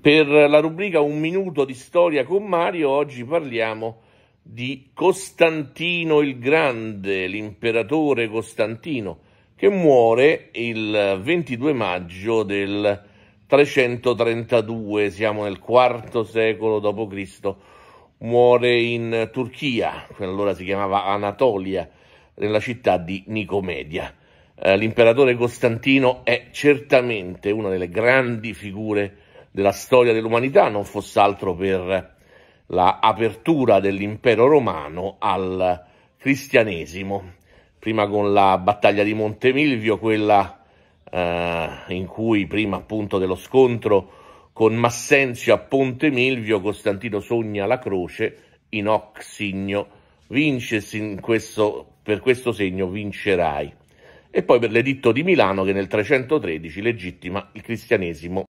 Per la rubrica Un minuto di storia con Mario oggi parliamo di Costantino il Grande, l'imperatore Costantino, che muore il 22 maggio del 332, siamo nel IV secolo d.C., muore in Turchia, allora si chiamava Anatolia, nella città di Nicomedia. Eh, l'imperatore Costantino è certamente una delle grandi figure della storia dell'umanità, non fosse altro per l'apertura dell'impero romano al cristianesimo, prima con la battaglia di Monte Milvio, quella eh, in cui prima appunto dello scontro con Massenzio a Ponte Milvio, Costantino sogna la croce, Inoc signo, vince questo, per questo segno vincerai. E poi per l'editto di Milano che nel 313 legittima il cristianesimo